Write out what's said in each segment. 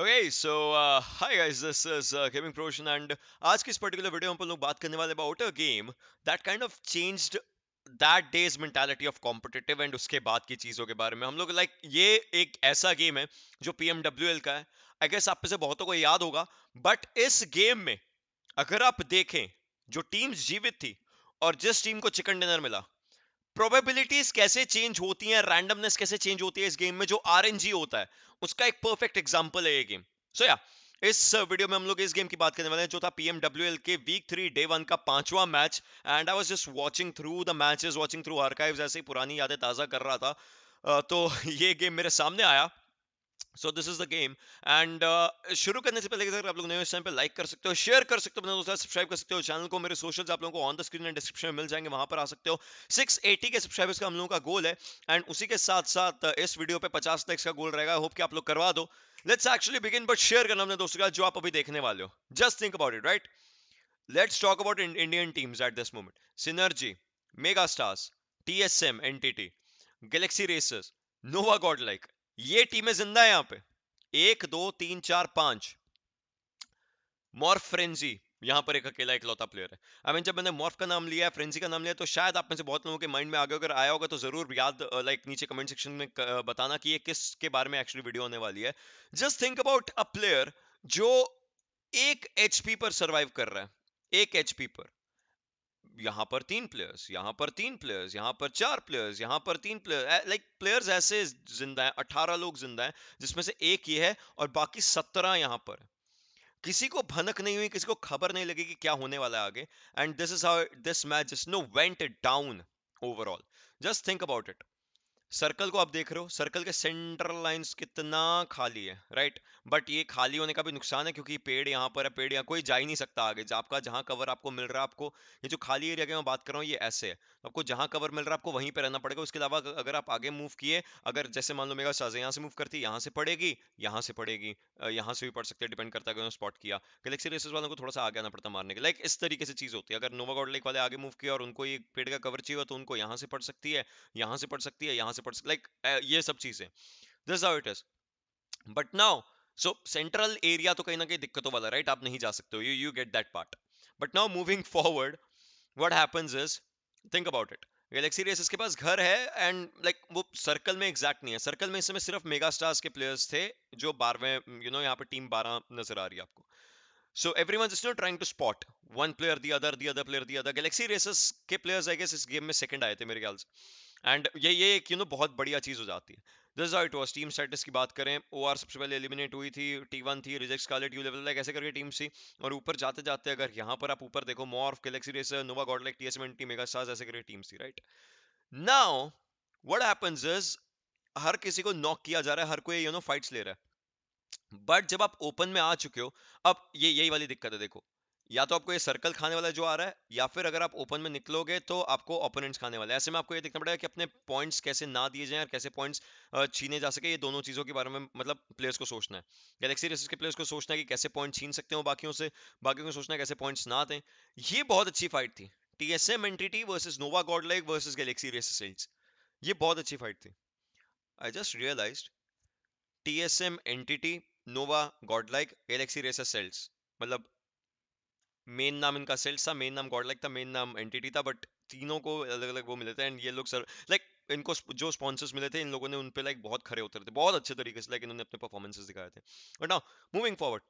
Okay so hi guys this is gaming प्रोशन and आज की इस पर्टिकुलर वीडियो में हम लोग बात करने वाले about a game that kind of changed that days mentality of competitive and उसके बाद की चीज़ों के बारे में हम लोग लाइक like, ये एक ऐसा गेम है जो पी का है आई गेस आप से बहुतों को याद होगा बट इस गेम में अगर आप देखें जो टीम्स जीवित थी और जिस टीम को चिकन डिनर मिला प्रोबेबिलिटीज कैसे चेंज होती हैं रैंडमनेस कैसे चेंज होती है इस गेम में जो आर होता है उसका एक परफेक्ट एग्जाम्पल है ये game so so, yeah yeah, इस वीडियो में हम लोग इस गेम की बात करने वाले हैं जो था पीएमडब्ल्यू के वीक थ्री डे वन का पांचवा match and I was just watching through the matches watching through archives ऐसे पुरानी यादें ताज़ा कर रहा था uh, तो ये गेम मेरे सामने आया so this is the game and शुरू करने से पहले अगर आप लोग नए चैनल पे लाइक कर सकते हो शेयर कर सकते हो अपने दोस्तों सब्सक्राइब कर सकते हो चैनल को मेरे सोशल आप लोगों को on the screen and description में मिल जाएंगे वहां पर आ सकते हो 680 के सब्सक्राइबर्स का हम लोगों का गोल है एंड उसी के साथ साथ uh, इस वीडियो पे 50 लाइक्स का गोल रहेगा होप कि आप लोग करवा दो let's actually begin but share करना अपने दोस्तों का जो आप अभी देखने वाले हो just think about it right let's talk about Indian teams at this moment Synergy Mega Stars T T Galaxy Racers Nova Godlike ये टीमें जिंदा है यहां पे एक दो तीन चार पांच मॉर्फ्रेंजी फ्रेंजी यहां पर एक अकेला इकलौता प्लेयर है आई I मीन mean, जब मैंने मॉर्फ का नाम लिया है फ्रेंजी का नाम लिया तो शायद आप में से बहुत लोगों के माइंड में आगे अगर आया होगा तो जरूर याद लाइक नीचे कमेंट सेक्शन में बताना कि ये किस के बारे में एक्चुअली वीडियो होने वाली है just think about a player जो एक एचपी पर सर्वाइव कर रहा है एक एचपी पर यहां पर तीन प्लेयर्स यहां पर तीन प्लेयर्स यहां पर चार प्लेयर्स यहां पर तीन प्लेयर लाइक प्लेयर्स ऐसे जिंदा है अठारह लोग जिंदा है जिसमें से एक ये है और बाकी सत्रह यहां पर किसी को भनक नहीं हुई किसी को खबर नहीं लगी कि क्या होने वाला है आगे and this is how this match is no went down overall just think about it circle को आप देख रहे हो सर्कल के सेंटर लाइंस कितना खाली है राइट right? बट ये खाली होने का भी नुकसान है क्योंकि पेड़ यहाँ पर है पेड़ यहाँ कोई जा ही नहीं सकता आगे आपका जहाँ कवर आपको मिल रहा है आपको ये जो खाली एरिया की मैं बात कर रहा हूँ ये ऐसे है आपको जहाँ कवर मिल रहा है आपको वहीं पर रहना पड़ेगा उसके अलावा अगर आप आगे मूव किए अगर जैसे मान लो मेरा साजे यहाँ से मूव करती है यहाँ से पड़ेगी यहाँ से पड़ेगी यहाँ से भी पड़ सकते हैं डिपेंड करता है स्पॉट किया गलेक्सी रेसेस वालों को थोड़ा सा आगे आना पड़ता मारने के लाइक इस तरीके से चीज़ होती है अगर नोवा गॉड लेक वाले आगे मूव किया और उनको ये पेड़ का कवर चाहिए तो उनको यहाँ से पड़ सकती है यहाँ से पड़ सकती है यहाँ से पड़ सकती लाइक ये सब चीज़ें this it is but now so central area तो कहीं ना कहीं दिक्कतों वाला राइट आप नहीं जा सकते हो you you get that part but now moving forward what happens is think about it Galaxy Race इसके पास घर है एंड लाइक like, वो सर्कल में एग्जैक्ट नहीं है सर्कल में इस समय सिर्फ मेगा स्टार्स के प्लेयर्स थे जो बारहवें यू नो यहाँ पर टीम बारह नजर आ रही है आपको so everyone no trying to spot one player the other the other player the other Galaxy Races के प्लेयर्स आई गेस इस गेम में सेकंड आए थे मेरे ख्याल से एंड ये ये एक यू नो बहुत बढ़िया चीज हो जाती है रिजल्ट वॉज टीम स्टेटस की बात करें ओ आर सबसे पहले एलिमिनेट हुई थी टी वन थी रिजेक्ट कॉलेट यू लेवल लाइक ऐसे करके टीम सी और ऊपर जाते जाते अगर यहाँ पर आप ऊपर देखो Morph Galaxy Racer Nova Godlike T S M T Mega Stars ऐसे करके team C right now what happens is हर किसी को नॉक किया जा रहा है हर कोई यू नो फाइट्स ले रहा है बट जब आप ओपन में आ चुके हो अब ये यही वाली दिक्कत है देखो या तो आपको ये सर्कल खाने वाला जो आ रहा है या फिर अगर आप ओपन में निकलोगे तो आपको ओपोनेंट्स खाने वाला है ऐसे में आपको ये देखना पड़ेगा कि अपने पॉइंट्स कैसे ना दिए जाएं और कैसे पॉइंट्स छीने जा सके ये दोनों चीज़ों के बारे में मतलब प्लेयर्स को सोचना है गैलेक्सी रेसिस के प्लेयर्स को सोचना है कि कैसे पॉइंट छीन सकते हो बाकियों से बाकी को सोचना है कैसे पॉइंट्स ना दें ये बहुत अच्छी फाइट थी T S M Entity versus Nova Godlike versus Galaxy Racers ये बहुत अच्छी फाइट थी I just realize T S M Entity Nova Godlike Galaxy Racers मतलब मेन नाम इनका सेल्स था मेन नाम गॉडलाइक था मेन नाम एंटिटी था बट तीनों को अलग अलग वो मिले थे एंड ये लोग सर लाइक इनको जो स्पॉन्सर्स मिले थे इन लोगों ने उन पर लाइक बहुत खरे उतरे थे बहुत अच्छे तरीके से लाइक इन्होंने अपने परफॉर्मेंसेस दिखाए थे बट नाउ मूविंग फॉरवर्ड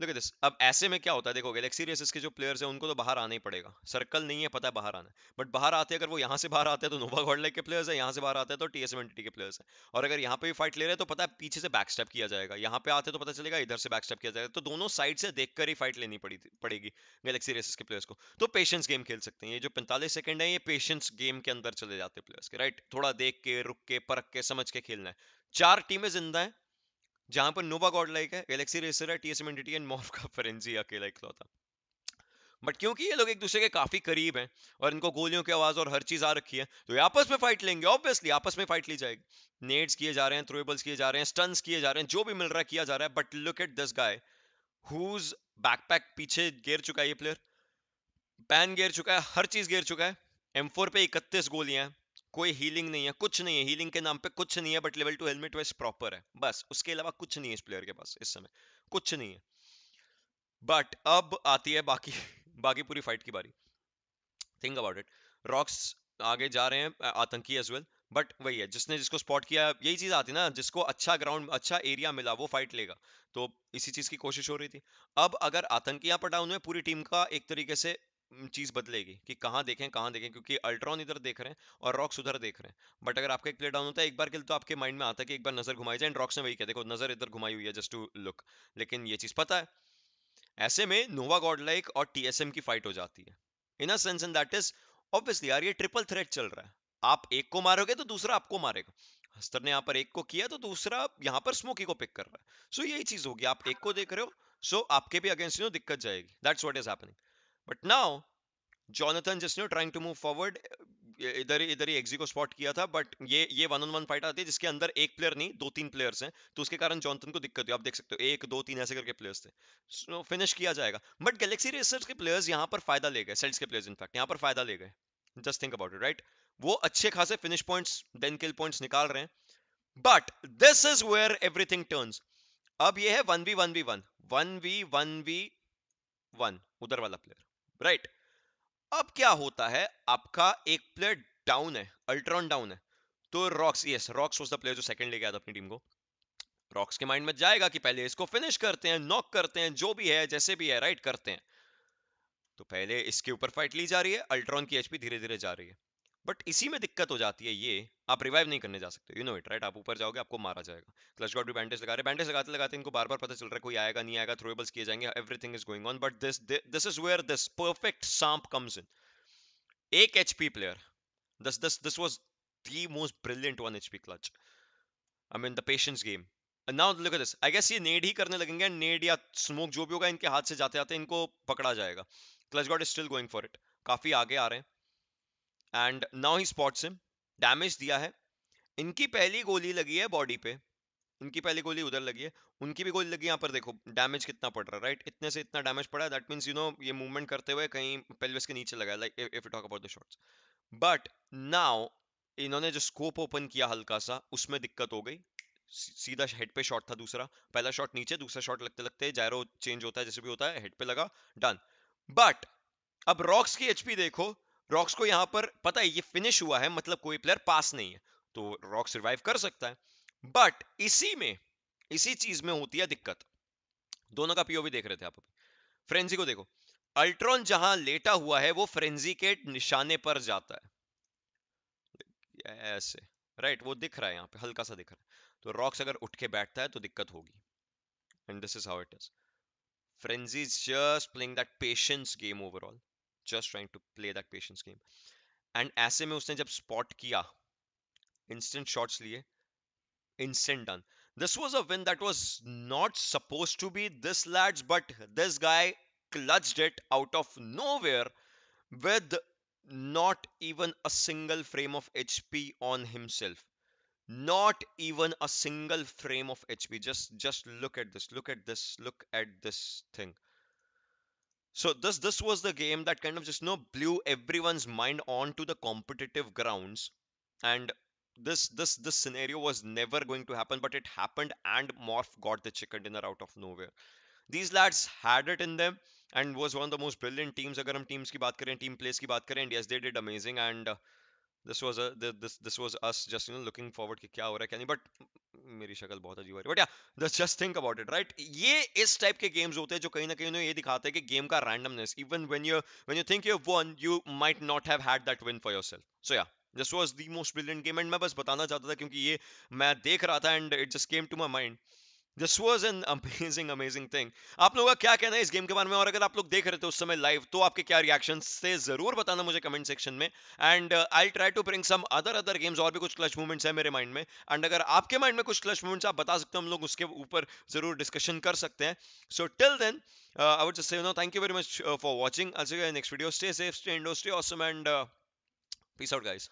देखो दिस अब ऐसे में क्या होता है देखो गैलेक्सी रेसेस के जो प्लेयर्स हैं उनको तो बाहर आना ही पड़ेगा सर्कल नहीं है पता है बाहर आना बट बाहर आते अगर वो यहाँ से बाहर आते हैं तो नोवा गॉडलाइक के प्लेयर्स है यहाँ से बाहर आते हैं तो टी एस के प्लेयर्स हैं और अगर यहाँ पे भी फाइट ले रहे हैं तो पता है पीछे से बैक स्टेप किया जाएगा यहाँ पे आते तो पता चलेगा इधर से बैक स्टेप किया जाएगा तो दोनों साइड से देखकर ही फाइट लेनी पड़ी पड़ेगी गैलेक्सी रेसेस के प्लेयर्स को तो पेशेंस गेम खेल सकते हैं ये जो पैंतालीस सेकंड है ये पेशेंस गेम के अंदर चले जाते हैं प्लेयर्स के राइट थोड़ा देख के रुक के परख के समझ के खेलना है चार टीमें जिंदा है जहां पर नोवा गॉड लाइक है गैलेक्सी रेसर है टीएसएम एंटिटी एंड मॉर्फ का फरेंसी अकेला इकलौता बट क्योंकि ये लोग एक दूसरे के काफी करीब हैं और इनको गोलियों की आवाज और हर चीज आ रखी है तो ये आपस में फाइट लेंगे ऑब्वियसली आपस में फाइट ली जाएगी नेट्स किए जा रहे हैं थ्रोएबल्स किए जा रहे हैं स्टंस किए जा रहे हैं जो भी मिल रहा है किया जा रहा है but look at this guy whose backpack पीछे गिर चुका है ये प्लेयर पैन गिर चुका है हर चीज गिर चुका है एम पे इकतीस गोलियां हैं कोई हीलिंग नहीं है कुछ नहीं है हीलिंग के नाम पे कुछ नहीं है but level two helmet wise proper है बस उसके अलावा कुछ नहीं है इस प्लेयर के पास इस समय कुछ नहीं है बट अब आती है बाकी बाकी पूरी फाइट की बारी थिंक अबाउट इट रॉक्स आगे जा रहे हैं आतंकी एज वेल बट वही है जिसने जिसको स्पॉट किया यही चीज आती ना जिसको अच्छा ग्राउंड अच्छा एरिया मिला वो फाइट लेगा तो इसी चीज की कोशिश हो रही थी अब अगर आतंकी यहाँ पर डाउन हुए पूरी टीम का एक तरीके से चीज़ बदलेगी कि कहाँ देखें कहाँ देखें क्योंकि अल्ट्रॉन इधर देख रहे हैं और रॉक्स उधर देख रहे हैं बट अगर आपका एक प्ले डाउन होता है एक बार के लिए तो आपके माइंड में आता है कि एक बार नज़र घुमाई जाए एंड रॉक्स ने वही किया देखो नज़र इधर घुमाई हुई है जस्ट टू लुक लेकिन ये चीज़ पता है ऐसे में नोवा गॉडलाइक और टीएसएम की फाइट हो जाती है in a sense and that is obviously यार ये ट्रिपल थ्रेट चल रहा है आप एक को मारोगे तो दूसरा आपको मारेगा हस्तर ने यहाँ पर एक को किया तो दूसरा यहाँ पर स्मोकी को पिक कर रहा है सो so, यही चीज होगी आप एक को देख रहे हो सो so, आपके भी अगेंस्ट यू दिक्कत जाएगी that's what is happening but now Jonathan जिसने no trying to move forward इधर ही इधर ही एक्जी को स्पॉट किया था बट ये ये वन ऑन वन फाइट आती है जिसके अंदर एक प्लेयर नहीं दो तीन प्लेयर्स हैं तो उसके कारण जॉनथन को दिक्कत हुई आप देख सकते हो एक दो तीन ऐसे करके प्लेयर्स थे so, फिनिश किया जाएगा बट गैलेक्सी रेसर्स के प्लेयर्स यहाँ पर फायदा ले गए सेल्स के प्लेयर्स इनफैक्ट यहाँ पर फायदा ले गए just think about it right वो अच्छे खासे finish points then kill points निकाल रहे हैं but this is where everything turns अब ये है one v one v one one v one v one उधर वाला प्लेयर राइट अब क्या होता है आपका एक प्लेयर डाउन है अल्ट्रॉन डाउन है तो Rocks yes Rocks was the player जो सेकंड लेके आया था अपनी टीम को रॉक्स के माइंड में जाएगा कि पहले इसको फिनिश करते हैं नॉक करते हैं जो भी है जैसे भी है राइट करते हैं तो पहले इसके ऊपर फाइट ली जा रही है अल्ट्रॉन की एचपी धीरे धीरे जा रही है बट इसी में दिक्कत हो जाती है ये आप रिवाइव नहीं करने जा सकते यू नो इट राइट आप ऊपर जाओगे आपको मारा जाएगा क्लच गॉड भी बैंडेज लगा रहे बैंडेज लगाते लगाते इनको बार बार पता चल रहा है कोई आएगा नहीं आएगा थ्रोएबल्स किए जाएंगे everything is going on but this this is where this perfect सांप कम्स इन एक HP player this this this was the most brilliant one H clutch. I mean the patience game. And now look at this. ये नेड ही करने लगेंगे नेड या smoke जो भी होगा इनके हाथ से जाते जाते इनको पकड़ा जाएगा clutch God is still going for it काफी आगे आ रहे हैं and now he spots him damage दिया है इनकी पहली गोली लगी है बॉडी पे इनकी पहली गोली उधर लगी है उनकी भी गोली लगी यहाँ पर देखो डैमेज कितना पड़ रहा है राइट इतने से इतना डैमेज पड़ा है दैट मीन्स यू नो ये मूवमेंट करते हुए कहीं पेल्विस के नीचे लगा like if talk about the shots but now इन्होंने जो स्कोप ओपन किया हल्का सा उसमें दिक्कत हो गई सीधा हेड पे शॉट था दूसरा पहला शॉट नीचे दूसरा शॉट लगते लगते जायरो चेंज होता है जैसे भी होता है हेड पे लगा डन बट अब रॉक्स की एचपी देखो रॉक्स को यहाँ पर पता है ये फिनिश हुआ है मतलब कोई प्लेयर पास नहीं है तो रॉक्स रिवाइव कर सकता है बट इसी में इसी चीज में होती है दिक्कत दोनों का पीओवी देख रहे थे आप अभी फ्रेंजी को देखो अल्ट्रॉन जहां लेटा हुआ है वो फ्रेंजी के निशाने पर जाता है ऐसे राइट वो दिख रहा है यहाँ पे हल्का सा दिख रहा है तो रॉक्स अगर उठ के बैठता है तो दिक्कत होगी and this is how it is Frenzy is just playing that patience game overall Just trying to play that patience game, and ऐसे में उसने spot kia, instant instant shots instant done. This was a win that was not supposed to be this lads, but this guy clutched it out of nowhere with not even a single frame of HP on himself. Not even a single frame of HP. Just just look at this. Look at this. Look at this thing. So this this was the game that kind of just you know blew everyone's mind onto the competitive grounds, and this this this scenario was never going to happen, but it happened, and Morph got the chicken dinner out of nowhere. These lads had it in them and was one of the most brilliant teams. अगर हम teams की बात करें, team plays की बात करें, and yes, they did amazing and uh, this was this was us just you know looking forward कि क्या हो रहा है क्या नहीं बट मेरी शक्ल बहुत अजीब है बट या just think about it right ये इस टाइप के गेम्स होते हैं जो कहीं ना कहीं ये दिखाते हैं कि गेम का randomness even when you when you think you won you might not have had that win for self so या this was the most brilliant game and मैं बस बताना चाहता था क्योंकि ये मैं देख रहा था and it just came to my mind this was an amazing amazing thing आप लोगों का क्या कहना है इस गेम के बारे में और अगर आप लोग देख रहे थे उस समय लाइव तो आपके क्या रिएक्शन थे जरूर बताना मुझे कमेंट सेक्शन में and I try to bring some other other games और भी कुछ क्लच मूवमेंट्स है मेरे माइंड में एंड अगर आपके माइंड में कुछ क्लच मूवमेंट्स आप बता सकते हो हम लोग उसके ऊपर जरूर डिस्कशन कर सकते हैं so till then I would just say no thank you very much for watching next video stay safe stay indoors stay awesome and peace out guys